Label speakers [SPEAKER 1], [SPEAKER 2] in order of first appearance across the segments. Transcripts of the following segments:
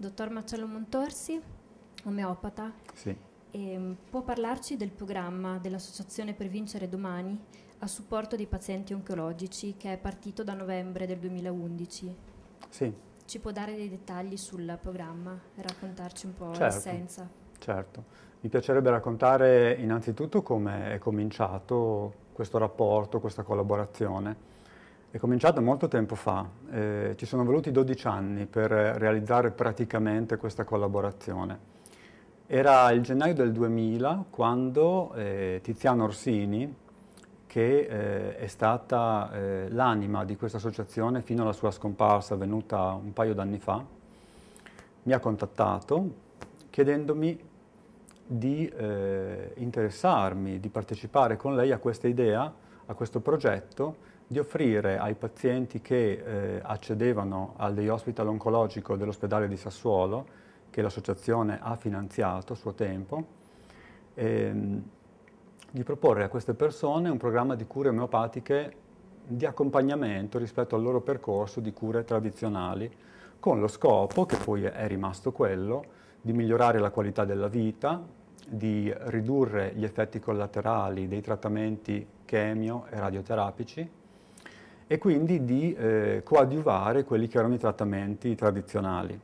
[SPEAKER 1] Dottor Marcello Montorsi, omeopata. Sì. E, ehm, può parlarci del programma dell'Associazione Per Vincere Domani a supporto dei pazienti oncologici che è partito da novembre del 2011? Sì. Ci può dare dei dettagli sul programma e raccontarci un po' certo, l'essenza? Certo. Mi piacerebbe raccontare innanzitutto come è cominciato questo rapporto, questa collaborazione è cominciato molto tempo fa, eh, ci sono voluti 12 anni per realizzare praticamente questa collaborazione. Era il gennaio del 2000 quando eh, Tiziano Orsini, che eh, è stata eh, l'anima di questa associazione fino alla sua scomparsa avvenuta un paio d'anni fa, mi ha contattato chiedendomi di eh, interessarmi, di partecipare con lei a questa idea, a questo progetto di offrire ai pazienti che eh, accedevano al day hospital oncologico dell'ospedale di Sassuolo, che l'associazione ha finanziato a suo tempo, ehm, di proporre a queste persone un programma di cure omeopatiche di accompagnamento rispetto al loro percorso di cure tradizionali, con lo scopo, che poi è rimasto quello, di migliorare la qualità della vita, di ridurre gli effetti collaterali dei trattamenti chemio e radioterapici e quindi di eh, coadiuvare quelli che erano i trattamenti tradizionali.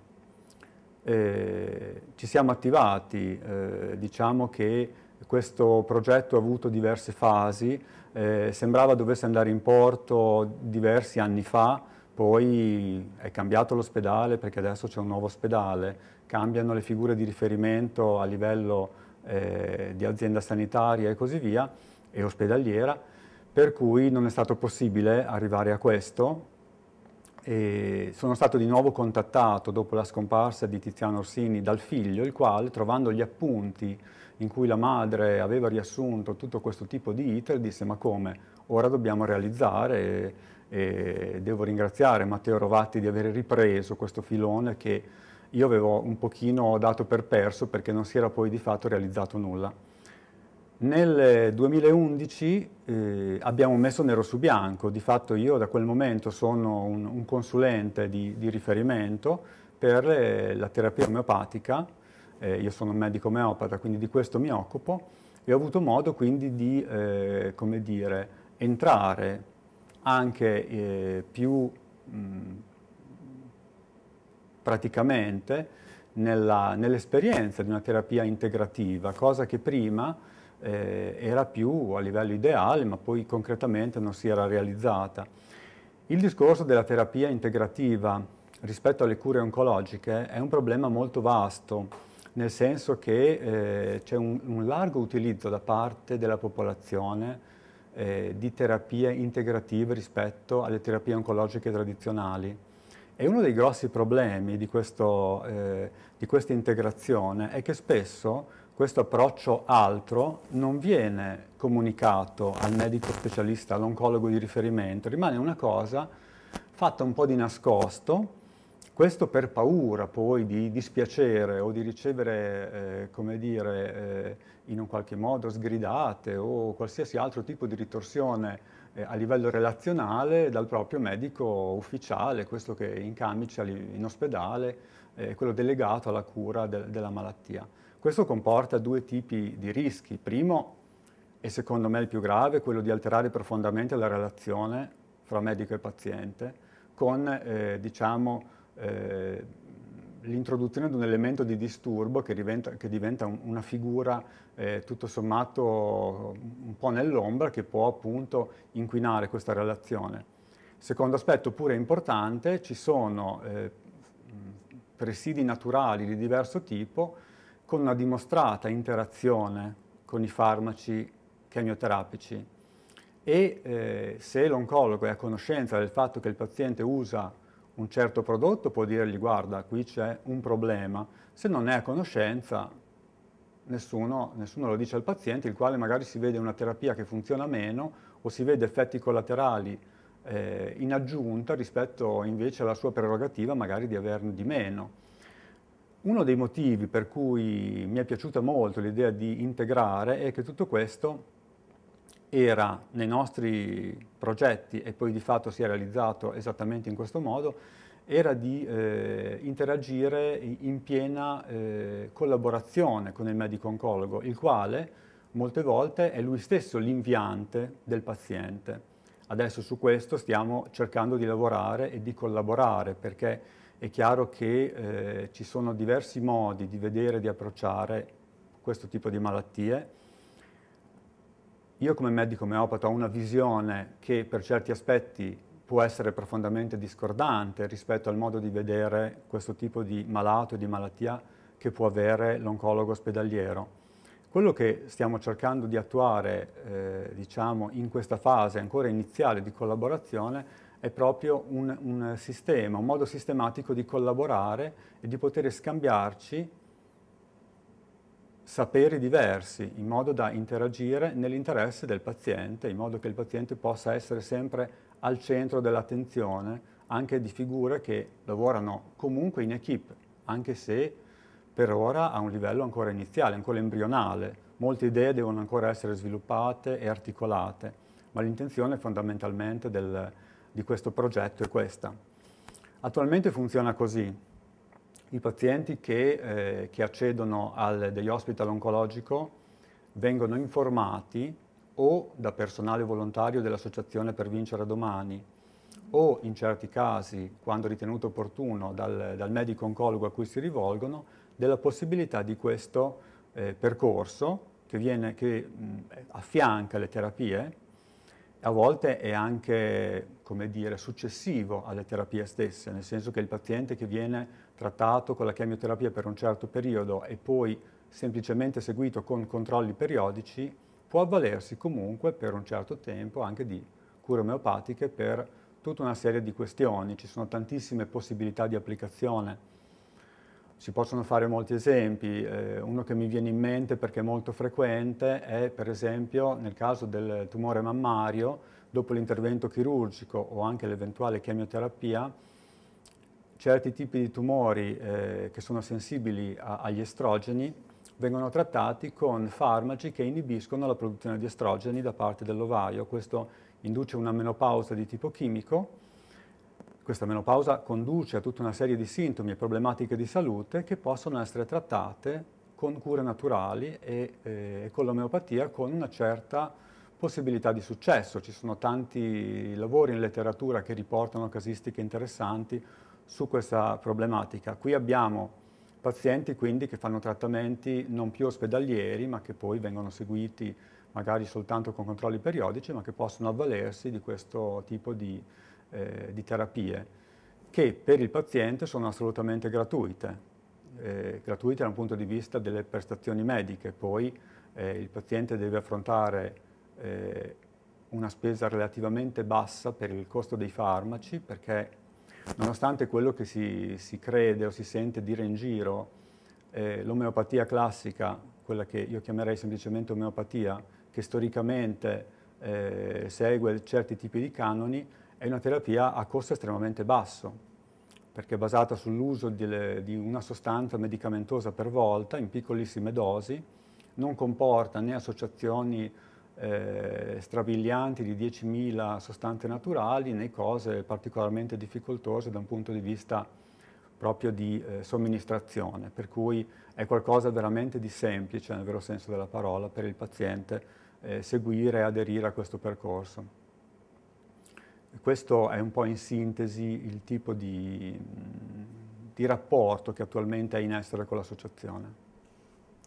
[SPEAKER 1] Eh, ci siamo attivati, eh, diciamo che questo progetto ha avuto diverse fasi, eh, sembrava dovesse andare in porto diversi anni fa, poi è cambiato l'ospedale perché adesso c'è un nuovo ospedale, cambiano le figure di riferimento a livello eh, di azienda sanitaria e così via e ospedaliera per cui non è stato possibile arrivare a questo. E sono stato di nuovo contattato dopo la scomparsa di Tiziano Orsini dal figlio, il quale, trovando gli appunti in cui la madre aveva riassunto tutto questo tipo di iter, disse ma come, ora dobbiamo realizzare e, e devo ringraziare Matteo Rovatti di aver ripreso questo filone che io avevo un pochino dato per perso perché non si era poi di fatto realizzato nulla. Nel 2011 eh, eh, abbiamo messo nero su bianco, di fatto io da quel momento sono un, un consulente di, di, riferimento per eh, la terapia omeopatica, eh, io sono un medico omeopata quindi di questo mi occupo e ho avuto modo quindi di, eh, come dire, entrare anche eh, più praticamente nell'esperienza nell di una terapia integrativa, cosa che prima eh, era più a livello ideale, ma poi concretamente non si era realizzata. Il discorso della terapia integrativa rispetto alle cure oncologiche è un problema molto vasto, nel senso che eh, c'è un, un, largo utilizzo da parte della popolazione eh, di terapie integrative rispetto alle terapie oncologiche tradizionali. E uno dei grossi problemi di, questo, eh, di questa integrazione è che spesso questo approccio altro non viene comunicato al medico specialista, all'oncologo di riferimento, rimane una cosa fatta un po' di nascosto, questo per paura poi di dispiacere o di ricevere, eh, come dire, eh, in un qualche modo sgridate o qualsiasi altro tipo di ritorsione eh, a livello relazionale dal proprio medico ufficiale, questo che in camice in ospedale, eh, quello delegato alla cura de della malattia. Questo comporta due tipi di rischi. Primo, e secondo me il più grave, quello di alterare profondamente la relazione fra medico e paziente con, eh, diciamo, eh, l'introduzione di un elemento di disturbo che diventa, che diventa una figura eh, tutto sommato un po' nell'ombra che può appunto inquinare questa relazione. Secondo aspetto pure importante, ci sono eh, presidi naturali di diverso tipo con una dimostrata interazione con i farmaci chemioterapici e eh, se l'oncologo è a conoscenza del fatto che il paziente usa un certo prodotto può dirgli guarda qui c'è un problema, se non è a conoscenza nessuno, nessuno lo dice al paziente, il quale magari si vede una terapia che funziona meno o si vede effetti collaterali eh, in aggiunta rispetto invece alla sua prerogativa magari di averne di meno. Uno dei motivi per cui mi è piaciuta molto l'idea di integrare è che tutto questo era nei nostri progetti e poi di fatto si è realizzato esattamente in questo modo, era di eh, interagire in piena eh, collaborazione con il medico oncologo, il quale molte volte è lui stesso l'inviante del paziente. Adesso su questo stiamo cercando di lavorare e di collaborare perché è chiaro che eh, ci sono diversi modi di vedere e di approcciare questo tipo di malattie io come medico omeopata ho una visione che per certi aspetti può essere profondamente discordante rispetto al modo di vedere questo tipo di malato, e di malattia che può avere l'oncologo ospedaliero. Quello che stiamo cercando di attuare, eh, diciamo, in questa fase ancora iniziale di collaborazione è proprio un, un sistema, un modo sistematico di collaborare e di poter scambiarci saperi diversi in modo da interagire nell'interesse del paziente, in modo che il paziente possa essere sempre al centro dell'attenzione anche di figure che lavorano comunque in equip, anche se per ora a un livello ancora iniziale, ancora embrionale. Molte idee devono ancora essere sviluppate e articolate, ma l'intenzione fondamentalmente del, di questo progetto è questa. Attualmente funziona così i pazienti che, eh, che accedono al day hospital oncologico vengono informati o da personale volontario dell'associazione per vincere domani o in certi casi, quando ritenuto opportuno, dal, dal medico oncologo a cui si rivolgono, della possibilità di questo eh, percorso che, viene, che mh, affianca le terapie, a volte è anche, come dire, successivo alle terapie stesse, nel senso che il paziente che viene trattato con la chemioterapia per un certo periodo e poi semplicemente seguito con controlli periodici, può avvalersi comunque per un certo tempo anche di cure omeopatiche per tutta una serie di questioni. Ci sono tantissime possibilità di applicazione. Si possono fare molti esempi, eh, uno che mi viene in mente perché è molto frequente è per esempio nel caso del tumore mammario, dopo l'intervento chirurgico o anche l'eventuale chemioterapia, certi tipi di tumori eh, che sono sensibili a, agli estrogeni vengono trattati con farmaci che inibiscono la produzione di estrogeni da parte dell'ovaio. Questo induce una menopausa di tipo chimico. Questa menopausa conduce a tutta una serie di sintomi e problematiche di salute che possono essere trattate con cure naturali e, eh, con l'omeopatia con una certa possibilità di successo. Ci sono tanti lavori in letteratura che riportano casistiche interessanti, su questa problematica. Qui abbiamo pazienti quindi che fanno trattamenti non più ospedalieri ma che poi vengono seguiti magari soltanto con controlli periodici ma che possono avvalersi di questo tipo di, eh, di terapie che per il paziente sono assolutamente gratuite, eh, gratuite da un punto di vista delle prestazioni mediche, poi eh, il paziente deve affrontare eh, una spesa relativamente bassa per il costo dei farmaci perché nonostante quello che si, si crede o si sente dire in giro, eh, l'omeopatia classica, quella che io chiamerei semplicemente omeopatia, che storicamente eh, segue certi tipi di canoni, è una terapia a costo estremamente basso, perché è basata sull'uso di, di una sostanza medicamentosa per volta in piccolissime dosi, non comporta né associazioni eh, strabilianti di 10.000 sostanze naturali né cose particolarmente difficoltose da un punto di vista proprio di eh, somministrazione, per cui è qualcosa veramente di semplice, nel vero senso della parola, per il paziente eh, seguire e aderire a questo percorso. Questo è un po' in sintesi il tipo di, di rapporto che attualmente è in essere con l'associazione.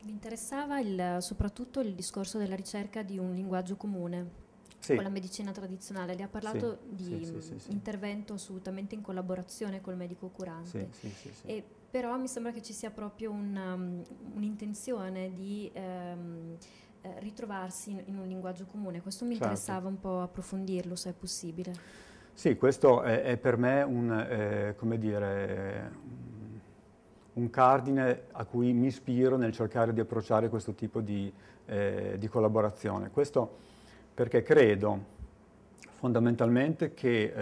[SPEAKER 1] Mi interessava il, soprattutto il discorso della ricerca di un linguaggio comune sì. con la medicina tradizionale. Lei ha parlato sì, di sì, intervento assolutamente in collaborazione col medico curante. E, però mi sembra che ci sia proprio una, um, un'intenzione di ehm, eh, ritrovarsi in, in, un linguaggio comune. Questo mi certo. interessava un po' approfondirlo, se è possibile. Sì, questo è, è per me un, eh, come dire, un cardine a cui mi ispiro nel cercare di approcciare questo tipo di, eh, di collaborazione. Questo perché credo fondamentalmente che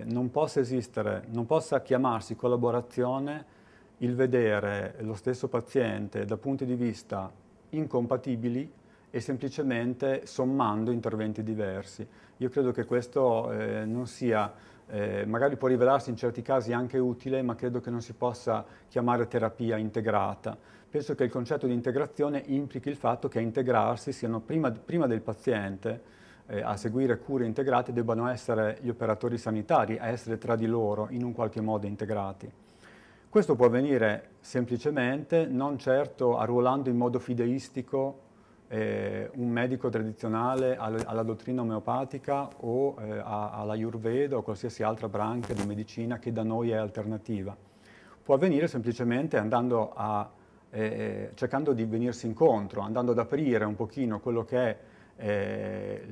[SPEAKER 1] eh, non possa esistere, non possa chiamarsi collaborazione il vedere lo stesso paziente da punti di vista incompatibili e semplicemente sommando interventi diversi. Io credo che questo eh, non sia eh, magari può rivelarsi in certi casi anche utile, ma credo che non si possa chiamare terapia integrata. Penso che il concetto di integrazione implichi il fatto che a integrarsi siano prima, prima del paziente, eh, a seguire cure integrate, debbano essere gli operatori sanitari, a essere tra di loro in un qualche modo integrati. Questo può avvenire semplicemente, non certo arruolando in modo fideistico eh, un medico tradizionale alla, alla dottrina omeopatica o eh, alla Ayurveda o qualsiasi altra branca di medicina che da noi è alternativa. Può avvenire semplicemente andando a, eh, eh cercando di venirsi incontro, andando ad aprire un pochino quello che è eh,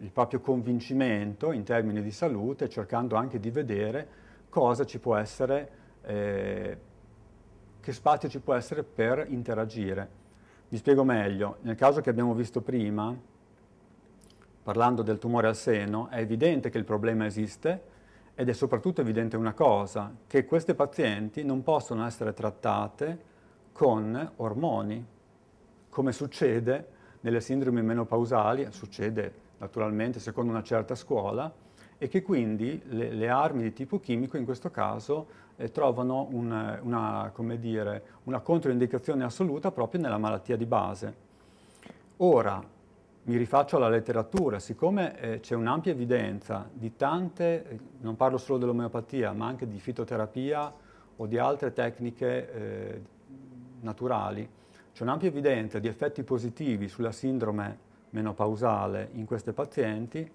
[SPEAKER 1] il proprio convincimento in termini di salute, cercando anche di vedere cosa ci può essere, eh, che spazio ci può essere per interagire mi spiego meglio, nel caso che abbiamo visto prima, parlando del tumore al seno, è evidente che il problema esiste ed è soprattutto evidente una cosa, che queste pazienti non possono essere trattate con ormoni, come succede nelle sindrome menopausali, succede naturalmente secondo una certa scuola, e che quindi le, le armi di tipo chimico in questo caso eh, trovano un, eh, una, dire, una controindicazione assoluta proprio nella malattia di base. Ora, mi rifaccio alla letteratura, siccome eh, c'è un'ampia evidenza di tante, eh, non parlo solo dell'omeopatia, ma anche di fitoterapia o di altre tecniche eh, naturali, c'è un'ampia evidenza di effetti positivi sulla sindrome menopausale in queste pazienti,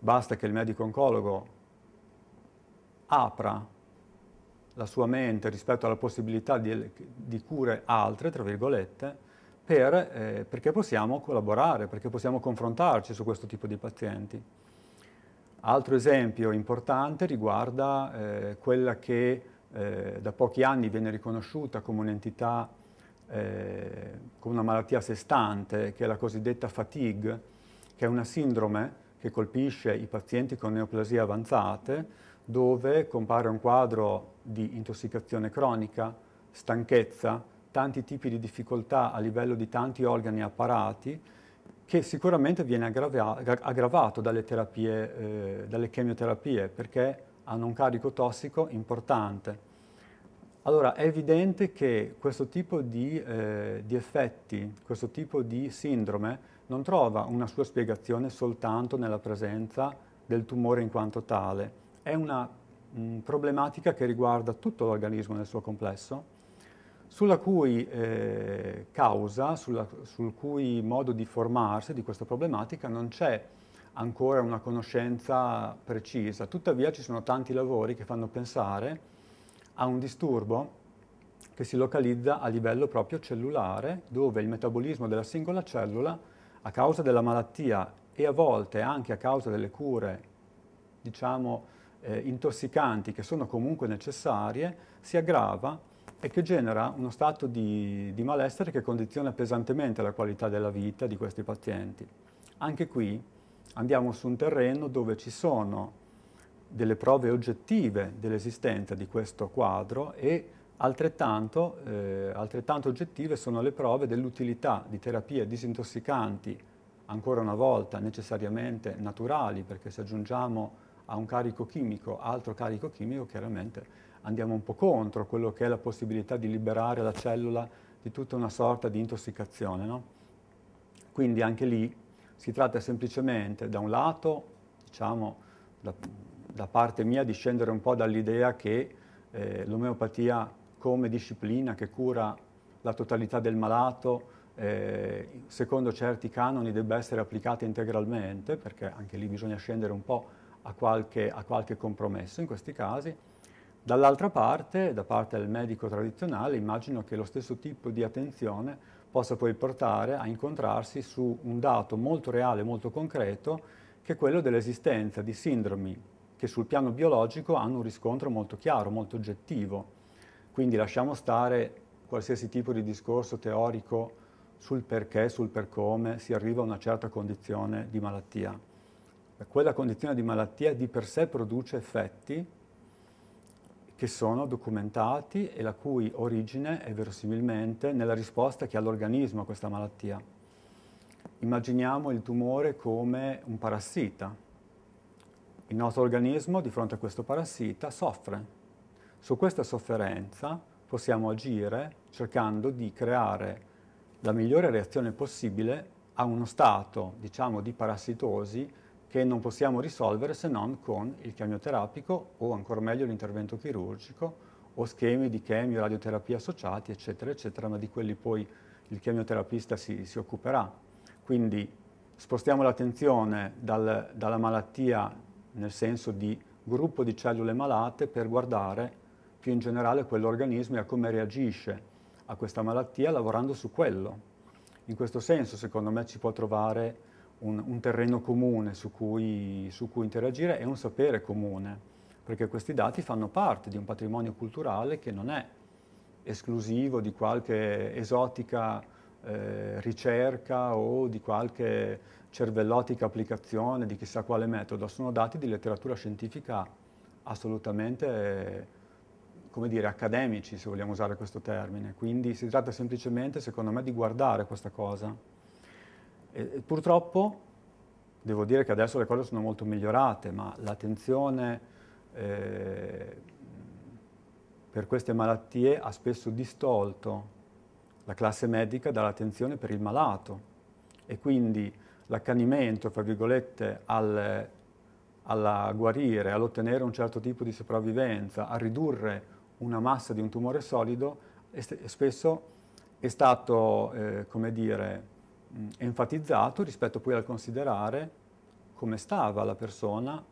[SPEAKER 1] basta che il medico oncologo apra la sua mente rispetto alla possibilità di, di cure altre, tra virgolette, per, eh, perché possiamo collaborare, perché possiamo confrontarci su questo tipo di pazienti. Altro esempio importante riguarda eh, quella che eh, da pochi anni viene riconosciuta come un'entità, eh, come una malattia a sé stante, che è la cosiddetta fatigue, che è una sindrome che colpisce i pazienti con neoplasie avanzate, dove compare un quadro di intossicazione cronica, stanchezza, tanti tipi di difficoltà a livello di tanti organi e apparati, che sicuramente viene aggravato dalle, terapie, eh, dalle chemioterapie perché hanno un carico tossico importante. Allora è evidente che questo tipo di, eh, di, effetti, questo tipo di sindrome non trova una sua spiegazione soltanto nella presenza del tumore in quanto tale, è una mh, mm, problematica che riguarda tutto l'organismo nel suo complesso, sulla cui eh, causa, sulla, sul cui modo di formarsi di questa problematica non c'è ancora una conoscenza precisa. Tuttavia ci sono tanti lavori che fanno pensare a un disturbo che si localizza a livello proprio cellulare, dove il metabolismo della singola cellula, a causa della malattia e a volte anche a causa delle cure, diciamo, eh, intossicanti che sono comunque necessarie si aggrava e che genera uno stato di, di malessere che condiziona pesantemente la qualità della vita di questi pazienti. Anche qui andiamo su un terreno dove ci sono delle prove oggettive dell'esistenza di questo quadro e altrettanto, eh, altrettanto oggettive sono le prove dell'utilità di terapie disintossicanti, ancora una volta necessariamente naturali, perché se aggiungiamo ha un carico chimico, altro carico chimico, chiaramente andiamo un po' contro quello che è la possibilità di liberare la cellula di tutta una sorta di intossicazione. No? Quindi anche lì si tratta semplicemente, da un lato, diciamo, da, da parte mia, di scendere un po' dall'idea che eh, l'omeopatia come disciplina che cura la totalità del malato, eh, secondo certi canoni, debba essere applicata integralmente, perché anche lì bisogna scendere un po' a qualche, a qualche compromesso in questi casi. Dall'altra parte, da parte del medico tradizionale, immagino che lo stesso tipo di attenzione possa poi portare a incontrarsi su un dato molto reale, molto concreto, che è quello dell'esistenza di sindromi che sul piano biologico hanno un riscontro molto chiaro, molto oggettivo. Quindi lasciamo stare qualsiasi tipo di discorso teorico sul perché, sul per come si arriva a una certa condizione di malattia quella condizione di malattia di per sé produce effetti che sono documentati e la cui origine è verosimilmente nella risposta che ha l'organismo a questa malattia. Immaginiamo il tumore come un parassita. Il nostro organismo, di fronte a questo parassita, soffre. Su questa sofferenza possiamo agire cercando di creare la migliore reazione possibile a uno stato, diciamo, di parassitosi che non possiamo risolvere se non con il chemioterapico o ancora meglio l'intervento chirurgico o schemi di chemio, radioterapia associati, eccetera, eccetera, ma di quelli poi il chemioterapista si, si occuperà. Quindi spostiamo l'attenzione dal, dalla malattia nel senso di gruppo di cellule malate per guardare più in generale quell'organismo e a come reagisce a questa malattia lavorando su quello. In questo senso, secondo me, ci può trovare un, un terreno comune su cui, su cui interagire e un sapere comune, perché questi dati fanno parte di un patrimonio culturale che non è esclusivo di qualche esotica eh, ricerca o di qualche cervellotica applicazione di chissà quale metodo, sono dati di letteratura scientifica assolutamente, come dire, accademici, se vogliamo usare questo termine. Quindi si tratta semplicemente, secondo me, di guardare questa cosa. E purtroppo devo dire che adesso le cose sono molto migliorate, ma l'attenzione eh, per queste malattie ha spesso distolto la classe medica dall'attenzione per il malato e quindi l'accanimento, fra virgolette, al, alla guarire, all'ottenere un certo tipo di sopravvivenza, a ridurre una massa di un tumore solido, è spesso è stato, eh, come dire, Mm, enfatizzato rispetto poi al considerare come stava la persona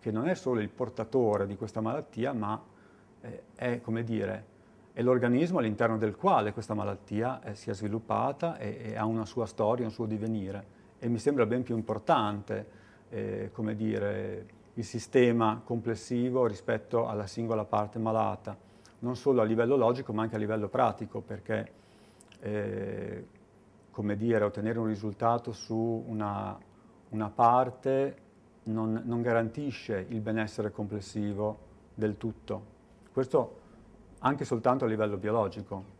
[SPEAKER 1] che non è solo il portatore di questa malattia, ma eh, è, come dire, è l'organismo all'interno del quale questa malattia eh, si è sviluppata e, e, ha una sua storia, un suo divenire. E mi sembra ben più importante, eh, come dire, il sistema complessivo rispetto alla singola parte malata, non solo a livello logico, ma anche a livello pratico, perché eh, come dire, ottenere un risultato su una, una parte non, non, garantisce il benessere complessivo del tutto. Questo anche soltanto a livello biologico.